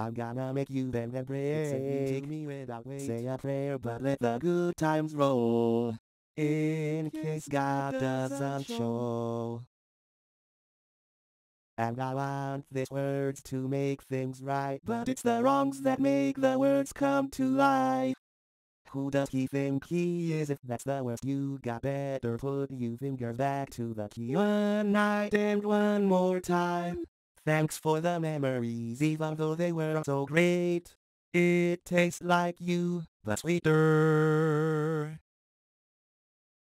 I'm gonna make you bend and break. Sing, take me without wait. Say a prayer, but let the good times roll. In case God doesn't show. And I want these words to make things right, but it's the wrongs that make the words come to life. Who does he think he is? If that's the worst, you got better put your fingers back to the key one night and one more time. Thanks for the memories even though they weren't so great. It tastes like you, but sweeter.